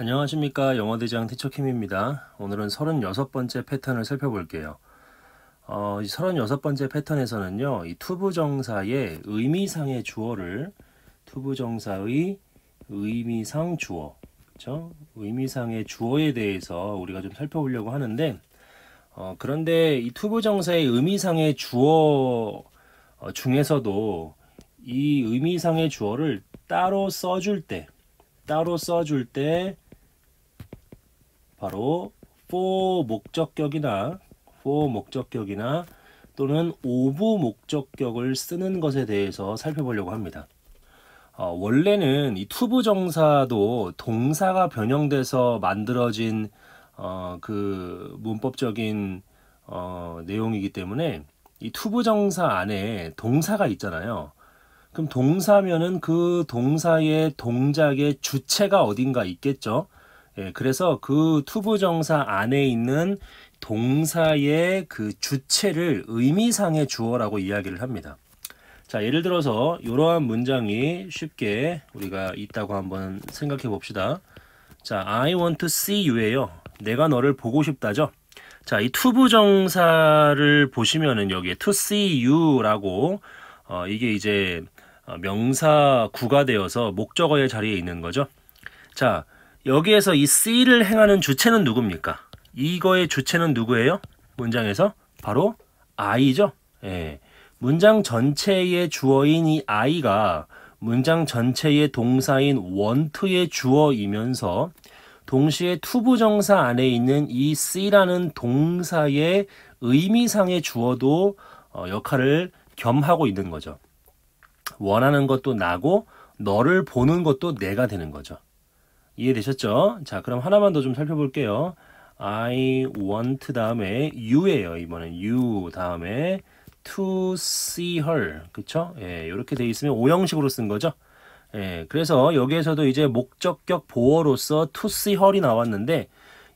안녕하십니까 영어대장 티처킴입니다. 오늘은 36번째 패턴을 살펴볼게요. 어, 36번째 패턴에서는요. 이 투부정사의 의미상의 주어를 투부정사의 의미상 주어 그렇 의미상의 주어에 대해서 우리가 좀 살펴보려고 하는데 어, 그런데 이 투부정사의 의미상의 주어 어, 중에서도 이 의미상의 주어를 따로 써줄 때 따로 써줄 때 바로 for 목적격이나 for 목적격이나 또는 오브 목적격을 쓰는 것에 대해서 살펴보려고 합니다. 어, 원래는 이 투부 정사도 동사가 변형돼서 만들어진 어, 그 문법적인 어, 내용이기 때문에 이 투부 정사 안에 동사가 있잖아요. 그럼 동사면은 그 동사의 동작의 주체가 어딘가 있겠죠. 예, 그래서 그 투부 정사 안에 있는 동사의 그 주체를 의미상의 주어라고 이야기를 합니다. 자, 예를 들어서 이러한 문장이 쉽게 우리가 있다고 한번 생각해 봅시다. 자, I want to see you예요. 내가 너를 보고 싶다죠. 자, 이 투부 정사를 보시면은 여기에 to see you라고 어, 이게 이제 어, 명사구가 되어서 목적어의 자리에 있는 거죠. 자, 여기에서 이 C를 행하는 주체는 누굽니까? 이거의 주체는 누구예요? 문장에서 바로 I죠. 예. 문장 전체의 주어인 이 I가 문장 전체의 동사인 원트의 주어이면서 동시에 투부정사 안에 있는 이 C라는 동사의 의미상의 주어도 어, 역할을 겸하고 있는 거죠. 원하는 것도 나고 너를 보는 것도 내가 되는 거죠. 이해되셨죠? 자, 그럼 하나만 더 좀 살펴볼게요. I want 다음에 you예요. 이번엔 you 다음에 to see her. 그쵸? 예, 이렇게 돼 있으면 오형식으로 쓴 거죠. 예, 그래서 여기에서도 이제 목적격 보어로서 to see her이 나왔는데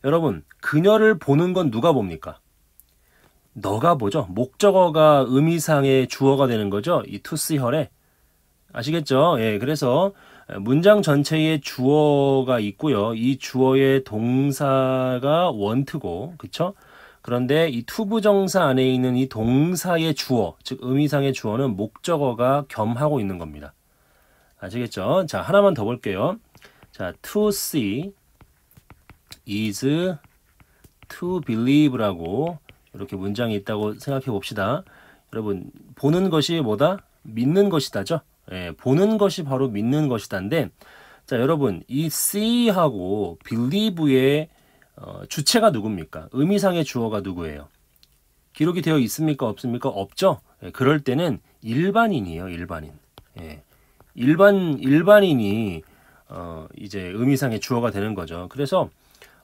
여러분, 그녀를 보는 건 누가 봅니까? 너가 보죠. 목적어가 의미상의 주어가 되는 거죠. 이 to see her에. 아시겠죠? 예, 그래서 문장 전체에 주어가 있고요. 이 주어의 동사가 원트고, 그쵸? 그런데 이 투부정사 안에 있는 이 동사의 주어, 즉 의미상의 주어는 목적어가 겸하고 있는 겁니다. 아시겠죠? 자, 하나만 더 볼게요. 자, to see is to believe라고 이렇게 문장이 있다고 생각해 봅시다. 여러분, 보는 것이 뭐다? 믿는 것이다죠? 예, 보는 것이 바로 믿는 것이다인데 자 여러분 이 see하고 believe의 어, 주체가 누굽니까? 의미상의 주어가 누구예요? 기록이 되어 있습니까? 없습니까? 없죠. 예, 그럴 때는 일반인이에요. 일반인. 예. 일반 일반인이 어, 이제 의미상의 주어가 되는 거죠. 그래서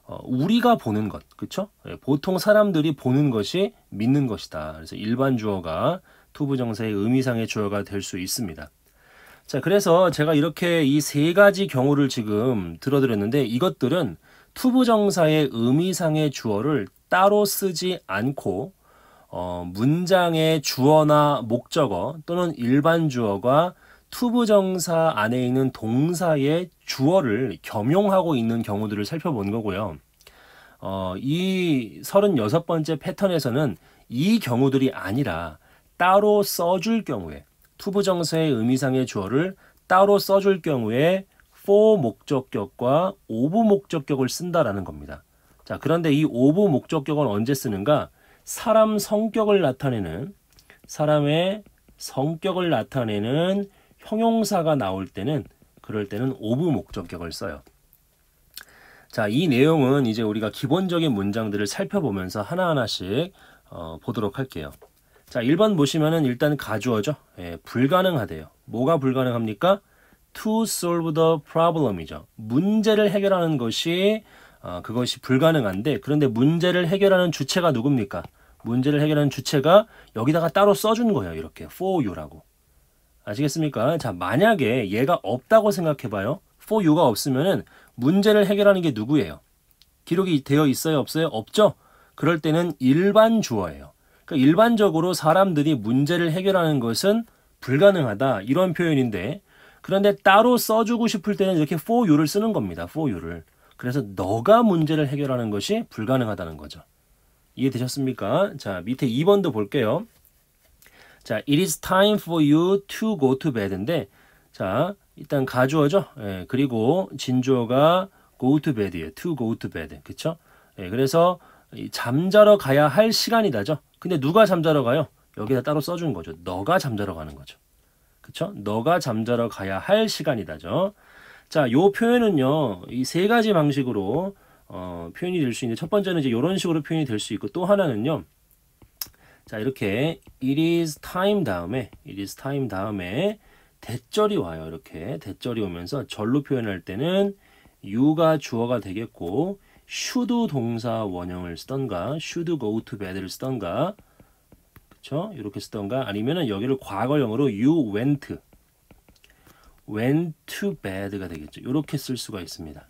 어, 우리가 보는 것, 그렇죠? 예, 보통 사람들이 보는 것이 믿는 것이다. 그래서 일반 주어가 투부정사의 의미상의 주어가 될 수 있습니다. 자, 그래서 제가 이렇게 이 세 가지 경우를 지금 들어드렸는데 이것들은 투부정사의 의미상의 주어를 따로 쓰지 않고 어, 문장의 주어나 목적어 또는 일반 주어가 투부정사 안에 있는 동사의 주어를 겸용하고 있는 경우들을 살펴본 거고요. 어, 이 36번째 패턴에서는 이 경우들이 아니라 따로 써줄 경우에 투부 정서의 의미상의 주어를 따로 써줄 경우에 for 목적격과 of 목적격을 쓴다라는 겁니다. 자, 그런데 이 of 목적격은 언제 쓰는가? 사람 성격을 나타내는 사람의 성격을 나타내는 형용사가 나올 때는 그럴 때는 of 목적격을 써요. 자, 이 내용은 이제 우리가 기본적인 문장들을 살펴보면서 하나하나씩 어, 보도록 할게요. 자, 1번 보시면은 일단 가주어죠. 예, 불가능하대요. 뭐가 불가능합니까? to solve the problem이죠. 문제를 해결하는 것이 어, 그것이 불가능한데 그런데 문제를 해결하는 주체가 누굽니까? 문제를 해결하는 주체가 여기다가 따로 써준 거예요. 이렇게 for you라고. 아시겠습니까? 자, 만약에 얘가 없다고 생각해봐요. for you가 없으면은 문제를 해결하는 게 누구예요? 기록이 되어 있어요? 없어요? 없죠? 그럴 때는 일반 주어예요. 그러니까 일반적으로 사람들이 문제를 해결하는 것은 불가능하다 이런 표현인데 그런데 따로 써주고 싶을 때는 이렇게 for you를 쓰는 겁니다. for you를. 그래서 너가 문제를 해결하는 것이 불가능하다는 거죠. 이해되셨습니까? 자, 밑에 2번도 볼게요. 자, it is time for you to go to bed인데 자, 일단 가주어죠. 예, 그리고 진주어가 go to bed예요. to go to bed. 그쵸? 예, 그래서 잠자러 가야 할 시간이다죠. 근데 누가 잠자러 가요? 여기다 따로 써준 거죠. 너가 잠자러 가는 거죠. 그쵸? 너가 잠자러 가야 할 시간이다죠. 자, 요 표현은요, 이 세 가지 방식으로 어, 표현이 될 수 있는데, 첫 번째는 이제 이런 식으로 표현이 될 수 있고, 또 하나는요, 자, 이렇게 it is time 다음에, it is time 다음에 대절이 와요. 이렇게 대절이 오면서 절로 표현할 때는 you가 주어가 되겠고, 슈드 동사 원형을 쓰던가 슈드 go to bed를 쓰던가 그렇죠 이렇게 쓰던가 아니면은 여기를 과거형으로 you went went to bed가 되겠죠. 이렇게 쓸 수가 있습니다.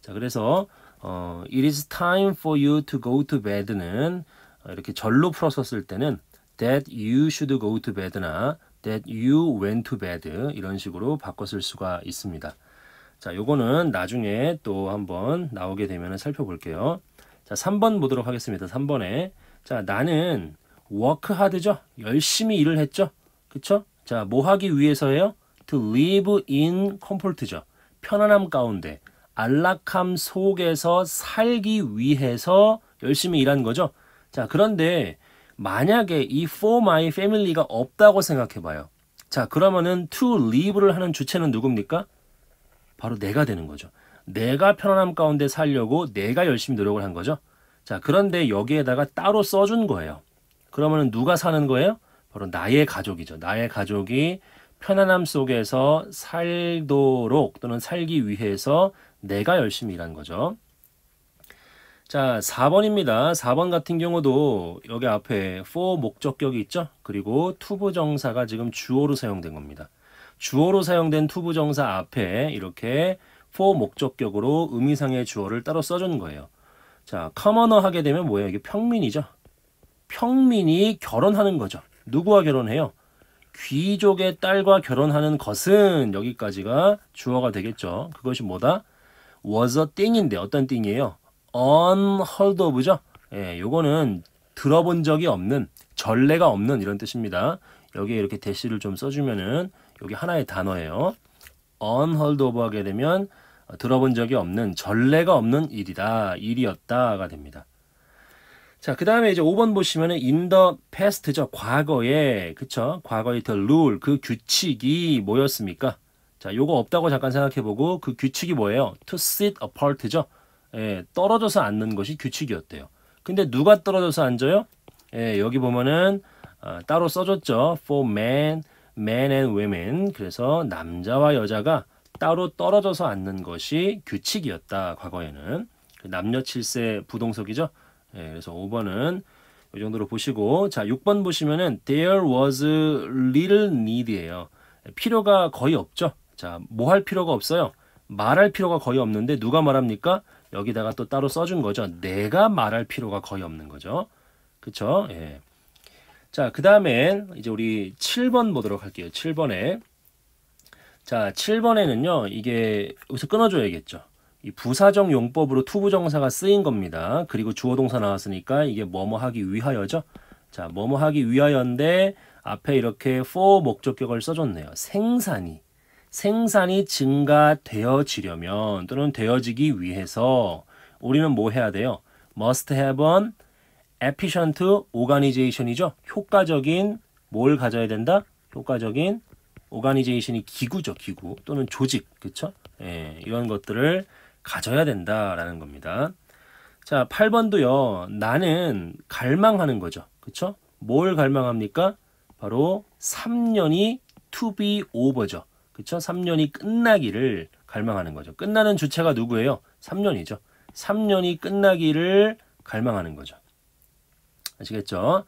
자 그래서 어, it is time for you to go to bed는 어, 이렇게 절로 풀어서 쓸 때는 that you should go to bed나 that you went to bed 이런 식으로 바꿔 쓸 수가 있습니다. 자, 요거는 나중에 또 한번 나오게 되면 살펴볼게요. 자, 3번 보도록 하겠습니다. 3번에. 자, 나는 워크 하드죠. 열심히 일을 했죠. 그쵸? 자, 뭐 하기 위해서예요? To live in comfort죠. 편안함 가운데, 안락함 속에서 살기 위해서 열심히 일한 거죠. 자, 그런데 만약에 이 for my family가 없다고 생각해봐요. 자, 그러면은 to live를 하는 주체는 누굽니까? 바로 내가 되는 거죠. 내가 편안함 가운데 살려고 내가 열심히 노력을 한 거죠. 자, 그런데 여기에다가 따로 써준 거예요. 그러면 누가 사는 거예요? 바로 나의 가족이죠. 나의 가족이 편안함 속에서 살도록 또는 살기 위해서 내가 열심히 일한 거죠. 자, 4번입니다. 4번 같은 경우도 여기 앞에 for 목적격이 있죠? 그리고 투부정사가 지금 주어로 사용된 겁니다. 주어로 사용된 투부 정사 앞에 이렇게 for 목적격으로 의미상의 주어를 따로 써주는 거예요. 자, 커머너 하게 되면 뭐예요? 이게 평민이죠. 평민이 결혼하는 거죠. 누구와 결혼해요? 귀족의 딸과 결혼하는 것은 여기까지가 주어가 되겠죠. 그것이 뭐다? was a thing인데 어떤 thing이에요? unheard of죠. 예, 요거는 들어본 적이 없는, 전례가 없는 이런 뜻입니다. 여기에 이렇게 대시를 좀 써주면은 여기 하나의 단어예요. unheard of 하게 되면 들어본 적이 없는 전례가 없는 일이다. 일이었다가 됩니다. 자, 그 다음에 이제 5번 보시면은 in the past죠. 과거에, 그쵸? 과거의 the rule, 그 규칙이 뭐였습니까? 자, 요거 없다고 잠깐 생각해보고 그 규칙이 뭐예요? to sit apart죠. 예, 떨어져서 앉는 것이 규칙이었대요. 근데 누가 떨어져서 앉아요? 예, 여기 보면은 어, 따로 써줬죠. for man men and women 그래서 남자와 여자가 따로 떨어져서 앉는 것이 규칙이었다 과거에는 그 남녀 칠세 부동석이죠 네, 그래서 5번은 이 정도로 보시고 자 6번 보시면은 there was little need이에요 필요가 거의 없죠 자 뭐 할 필요가 없어요 말할 필요가 거의 없는데 누가 말합니까 여기다가 또 따로 써준 거죠 내가 말할 필요가 거의 없는 거죠 그쵸 예. 자, 그다음에 이제 우리 7번 보도록 할게요. 7번에. 자, 7번에는요, 이게 여기서 끊어줘야겠죠. 이 부사정 용법으로 투부정사가 쓰인 겁니다. 그리고 주어동사 나왔으니까 이게 뭐뭐 하기 위하여죠. 자, 뭐뭐 하기 위하여인데 앞에 이렇게 for 목적격을 써줬네요. 생산이. 생산이 증가되어지려면 또는 되어지기 위해서 우리는 뭐 해야 돼요? must have an 에피션트 오가니제이션이죠 효과적인 뭘 가져야 된다? 효과적인 오가니제이션이 기구죠. 기구 또는 조직. 그쵸? 예, 이런 것들을 가져야 된다라는 겁니다. 자, 8번도요. 나는 갈망하는 거죠. 그쵸? 뭘 갈망합니까? 바로 3년이 to be over죠. 그쵸? 3년이 끝나기를 갈망하는 거죠. 끝나는 주체가 누구예요? 3년이죠. 3년이 끝나기를 갈망하는 거죠. 아시겠죠?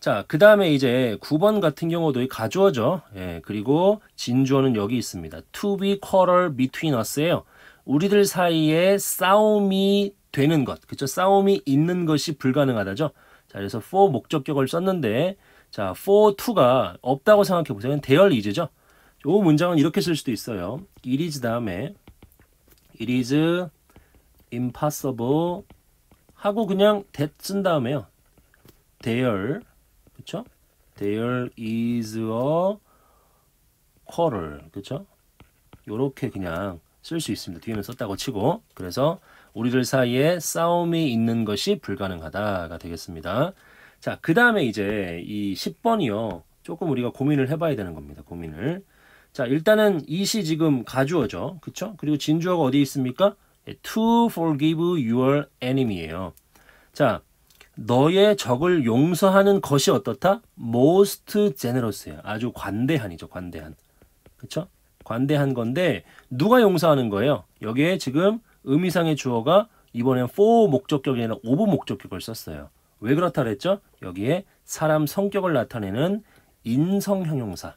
자, 그 다음에 이제 9번 같은 경우도 가주어죠. 예, 그리고 진주어는 여기 있습니다. To be quarrel between us예요. 우리들 사이에 싸움이 되는 것, 그쵸? 싸움이 있는 것이 불가능하다죠. 자, 그래서 for 목적격을 썼는데, 자, for to가 없다고 생각해 보세요. 대열 이제죠이 문장은 이렇게 쓸 수도 있어요. it is 다음에 it is impossible 하고 그냥 that 쓴 다음에요. 대열 그쵸? 대열 is a quarrel 그쵸? 요렇게 그냥 쓸 수 있습니다. 뒤에는 썼다고 치고 그래서 우리들 사이에 싸움이 있는 것이 불가능하다가 되겠습니다. 자, 그 다음에 이제 이 10번이요. 조금 우리가 고민을 해봐야 되는 겁니다. 고민을. 자, 일단은 이 시 지금 가주어죠. 그쵸? 그리고 진주어가 어디 있습니까? 예, to forgive your enemy예요. 자, 너의 적을 용서하는 것이 어떻다? most generous예요. 아주 관대한이죠. 관대한. 그렇죠? 관대한 건데 누가 용서하는 거예요? 여기에 지금 의미상의 주어가 이번엔 for 목적격이 아니라 of 목적격을 썼어요. 왜 그렇다 그랬죠? 여기에 사람 성격을 나타내는 인성 형용사.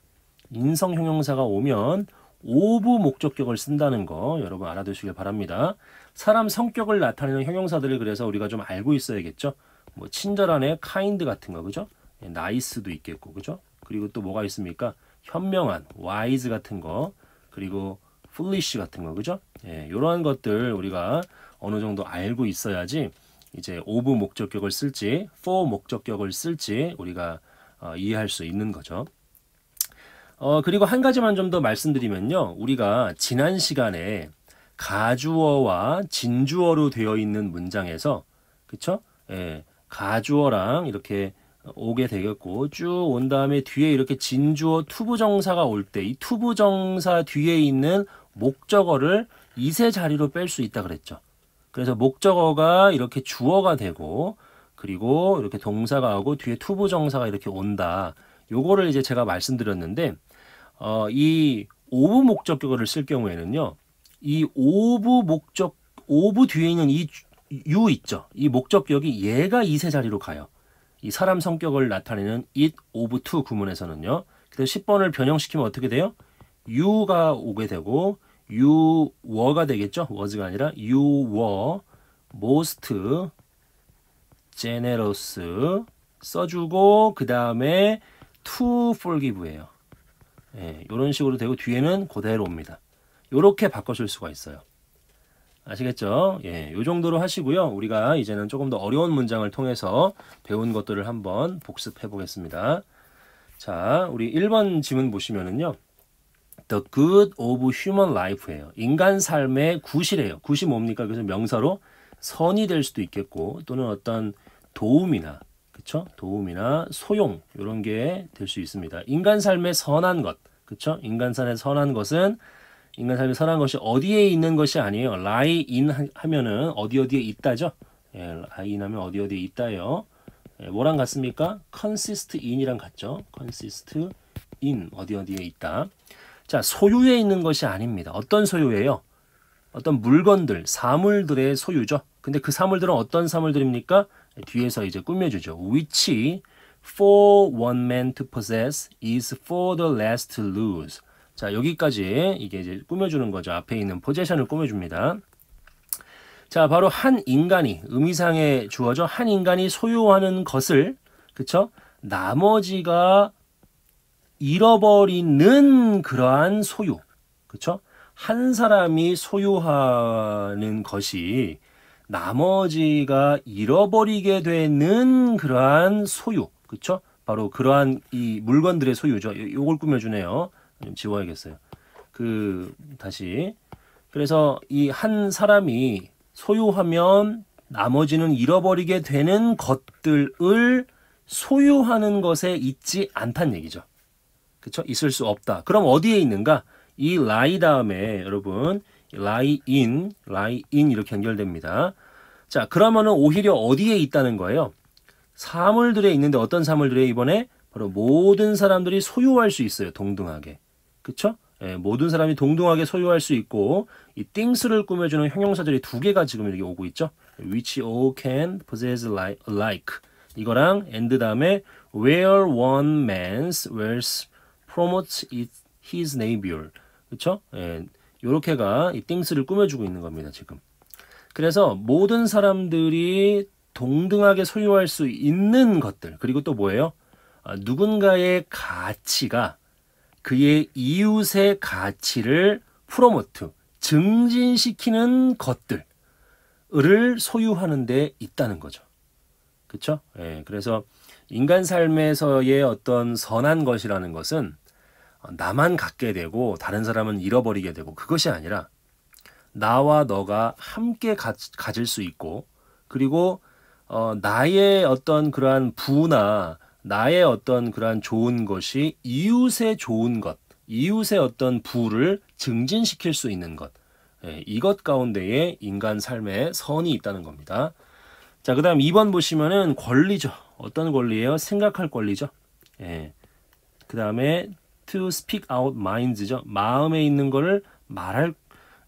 인성 형용사가 오면 오브 목적격을 쓴다는 거 여러분 알아두시길 바랍니다. 사람 성격을 나타내는 형용사들을 그래서 우리가 좀 알고 있어야겠죠. 뭐 친절한의 카인드 같은 거 그죠? 나이스도 예, 있겠고 그죠? 그리고 또 뭐가 있습니까? 현명한 와이즈 같은 거 그리고 플리쉬 같은 거 그죠? 예, 이러한 것들 우리가 어느 정도 알고 있어야지 이제 오브 목적격을 쓸지 포 목적격을 쓸지 우리가 어, 이해할 수 있는 거죠. 어, 그리고 한 가지만 좀 더 말씀드리면요. 우리가 지난 시간에 가주어와 진주어로 되어 있는 문장에서 그쵸? 예, 가주어랑 이렇게 오게 되겠고 쭉 온 다음에 뒤에 이렇게 진주어 투부정사가 올 때 이 투부정사 뒤에 있는 목적어를 이세 자리로 뺄 수 있다 그랬죠. 그래서 목적어가 이렇게 주어가 되고 그리고 이렇게 동사가 하고 뒤에 투부정사가 이렇게 온다. 요거를 이제 제가 말씀드렸는데 어, 이 오부 목적격어를 쓸 경우에는요. 이 오부 목적 오부 뒤에 있는 이유 있죠. 이 목적격이 얘가 이 세 자리로 가요. 이 사람 성격을 나타내는 it of to 구문에서는요. 그래서 10번을 변형시키면 어떻게 돼요? you가 오게 되고 you were가 되겠죠. was가 아니라 you were most generous 써주고 그 다음에 to forgive예요. 예, 이런 식으로 되고 뒤에는 그대로옵니다. 이렇게 바꿔줄 수가 있어요. 아시겠죠? 예, 요 정도로 하시고요. 우리가 이제는 조금 더 어려운 문장을 통해서 배운 것들을 한번 복습해 보겠습니다. 자, 우리 1번 지문 보시면은요. The good of human life예요. 인간 삶의 구실이에요. 굿이 뭡니까? 그래서 명사로 선이 될 수도 있겠고 또는 어떤 도움이나 그쵸? 도움이나 소용 이런 게 될 수 있습니다. 인간 삶의 선한 것, 그쵸? 인간 삶의 선한 것은 인간 삶이 선한 것이 어디에 있는 것이 아니에요. 라이 인 하면은 어디 어디에 있다죠. 예, 라이 인 하면 어디 어디에 있다요. 예, 뭐랑 같습니까? c o n s i 이랑 같죠. c o n s i 어디 어디에 있다. 자, 소유에 있는 것이 아닙니다. 어떤 소유예요? 어떤 물건들, 사물들의 소유죠. 근데 그 사물들은 어떤 사물들입니까? 뒤에서 이제 꾸며주죠. which for one man to possess is for the last to lose. 자, 여기까지 이게 이제 꾸며주는 거죠. 앞에 있는 포지션을 꾸며줍니다. 자, 바로 한 인간이 의미상에 주어져 한 인간이 소유하는 것을 그쵸? 나머지가 잃어버리는 그러한 소유. 그쵸? 한 사람이 소유하는 것이 나머지가 잃어버리게 되는 그러한 소유. 그쵸? 바로 그러한 이 물건들의 소유죠. 요걸 꾸며주네요. 지워야겠어요. 그 다시 그래서 이 한 사람이 소유하면 나머지는 잃어버리게 되는 것들을 소유하는 것에 있지 않단 얘기죠. 그쵸? 있을 수 없다. 그럼 어디에 있는가? 이 라이 다음에 여러분 라이인 라이인 이렇게 연결됩니다. 자 그러면은 오히려 어디에 있다는 거예요? 사물들에 있는데 어떤 사물들에 이번에 바로 모든 사람들이 소유할 수 있어요 동등하게. 그쵸? 예, 모든 사람이 동등하게 소유할 수 있고 이 things를 꾸며주는 형용사들이 두 개가 지금 여기 오고 있죠. which all can possess alike 이거랑 and 다음에 where one man's wealth promotes his neighbor 그쵸? 예, 요렇게가 이 things를 꾸며주고 있는 겁니다 지금. 그래서 모든 사람들이 동등하게 소유할 수 있는 것들 그리고 또 뭐예요? 아, 누군가의 가치가 그의 이웃의 가치를 프로모트, 증진시키는 것들을 소유하는 데 있다는 거죠. 그렇 예, 그래서 인간 삶에서의 어떤 선한 것이라는 것은 나만 갖게 되고 다른 사람은 잃어버리게 되고 그것이 아니라 나와 너가 함께 가, 질수 있고 그리고 어, 나의 어떤 그러한 부나 나의 어떤 그러한 좋은 것이 이웃의 좋은 것, 이웃의 어떤 부를 증진시킬 수 있는 것. 예, 이것 가운데에 인간 삶의 선이 있다는 겁니다. 자, 그 다음 2번 보시면은 권리죠. 어떤 권리예요? 생각할 권리죠. 예. 그 다음에 to speak out minds죠. 마음에 있는 거를 말할,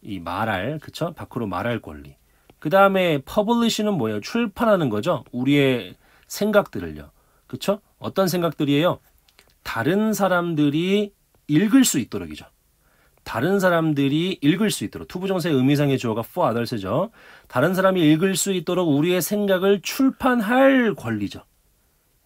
이 말할, 그쵸? 밖으로 말할 권리. 그 다음에 publish는 뭐예요? 출판하는 거죠. 우리의 생각들을요. 그렇죠? 어떤 생각들이에요? 다른 사람들이 읽을 수 있도록이죠. 다른 사람들이 읽을 수 있도록 투부정사의 의미상의 주어가 for others죠. 다른 사람이 읽을 수 있도록 우리의 생각을 출판할 권리죠.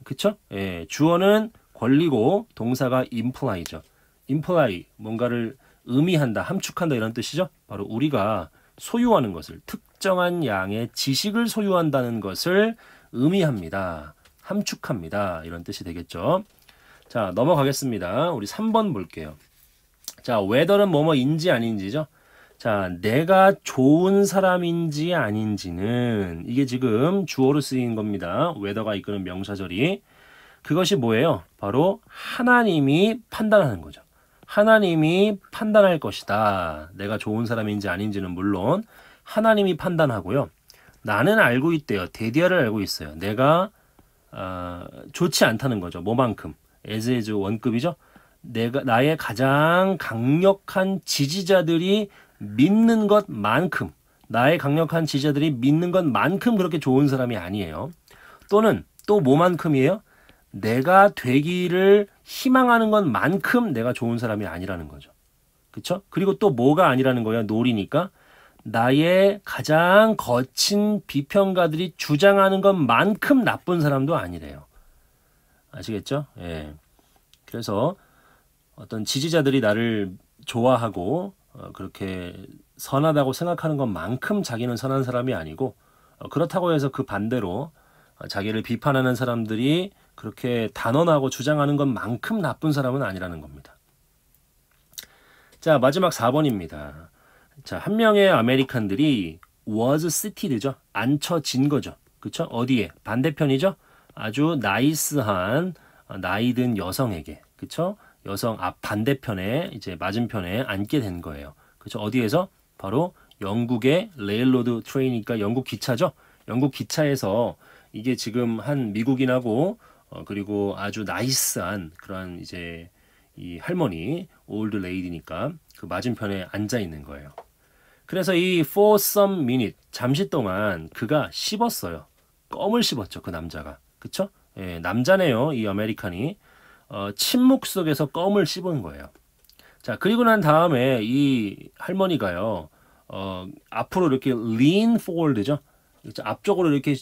그쵸? 예, 주어는 권리고 동사가 imply죠. imply 뭔가를 의미한다, 함축한다 이런 뜻이죠. 바로 우리가 소유하는 것을 특정한 양의 지식을 소유한다는 것을 의미합니다. 함축합니다. 이런 뜻이 되겠죠. 자, 넘어가겠습니다. 우리 3번 볼게요. 자, 웨더는 뭐뭐인지 아닌지죠. 자, 내가 좋은 사람인지 아닌지는 이게 지금 주어로 쓰인 겁니다. 웨더가 이끄는 명사절이 그것이 뭐예요? 바로 하나님이 판단하는 거죠. 하나님이 판단할 것이다. 내가 좋은 사람인지 아닌지는 물론 하나님이 판단하고요. 나는 알고 있대요. 대디아를 알고 있어요. 내가 어, 좋지 않다는 거죠. 뭐만큼 에즈 에즈 원급이죠. 내가 나의 가장 강력한 지지자들이 믿는 것만큼 나의 강력한 지지자들이 믿는 것만큼 그렇게 좋은 사람이 아니에요. 또는 또 뭐만큼이에요? 내가 되기를 희망하는 것만큼 내가 좋은 사람이 아니라는 거죠. 그쵸 그리고 또 뭐가 아니라는 거예요 놀이니까 나의 가장 거친 비평가들이 주장하는 것만큼 나쁜 사람도 아니래요. 아시겠죠? 예. 그래서 어떤 지지자들이 나를 좋아하고 어, 그렇게 선하다고 생각하는 것만큼 자기는 선한 사람이 아니고 어, 그렇다고 해서 그 반대로 어, 자기를 비판하는 사람들이 그렇게 단언하고 주장하는 것만큼 나쁜 사람은 아니라는 겁니다. 자 마지막 4번입니다. 자, 한 명의 아메리칸들이 was sited죠. 앉혀진 거죠. 그쵸 어디에? 반대편이죠. 아주 나이스한 어, 나이 든 여성에게. 그쵸 여성 앞 반대편에 이제 맞은편에 앉게 된 거예요. 그쵸 어디에서? 바로 영국의 레일로드 트레이니까 영국 기차죠. 영국 기차에서 이게 지금 한 미국인하고 어, 그리고 아주 나이스한 그런 이제 이 할머니 올드 레이디니까 그 맞은편에 앉아 있는 거예요. 그래서 이 for some minute 잠시 동안 그가 씹었어요. 껌을 씹었죠 그 남자가 그쵸? 예, 남자네요 이 아메리칸이 어, 침묵 속에서 껌을 씹은 거예요. 자 그리고 난 다음에 이 할머니가요 어, 앞으로 이렇게 lean forward죠. 앞쪽으로 이렇게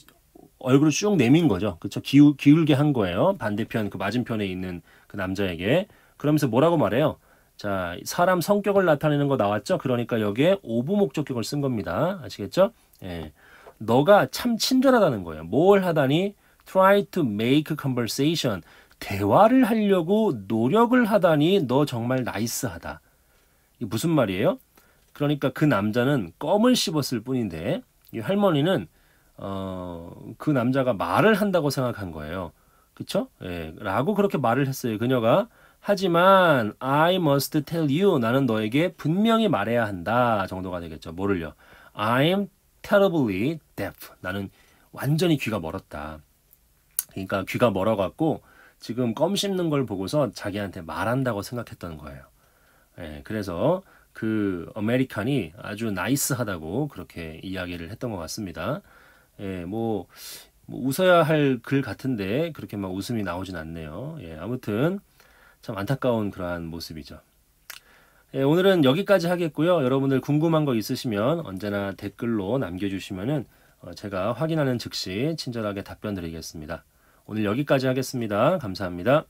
얼굴을 쭉 내민 거죠. 그쵸? 기울, 기울게 한 거예요. 반대편 그 맞은편에 있는 그 남자에게 그러면서 뭐라고 말해요? 자, 사람 성격을 나타내는 거 나왔죠? 그러니까 여기에 오부 목적격을 쓴 겁니다. 아시겠죠? 예. 너가 참 친절하다는 거예요. 뭘 하다니? try to make conversation. 대화를 하려고 노력을 하다니 너 정말 나이스하다. 이게 무슨 말이에요? 그러니까 그 남자는 껌을 씹었을 뿐인데 이 할머니는 어, 그 남자가 말을 한다고 생각한 거예요. 그쵸? 예, 라고 그렇게 말을 했어요. 그녀가 하지만 I must tell you 나는 너에게 분명히 말해야 한다 정도가 되겠죠. 뭐를요? I'm terribly deaf. 나는 완전히 귀가 멀었다. 그러니까 귀가 멀어갖고 지금 껌 씹는 걸 보고서 자기한테 말한다고 생각했던 거예요. 예, 그래서 그 아메리칸이 아주 나이스하다고 그렇게 이야기를 했던 것 같습니다. 예, 뭐, 뭐 웃어야 할 글 같은데 그렇게 막 웃음이 나오진 않네요. 예, 아무튼 참 안타까운 그러한 모습이죠. 예, 오늘은 여기까지 하겠고요. 여러분들 궁금한 거 있으시면 언제나 댓글로 남겨주시면은 어, 제가 확인하는 즉시 친절하게 답변 드리겠습니다. 오늘 여기까지 하겠습니다. 감사합니다.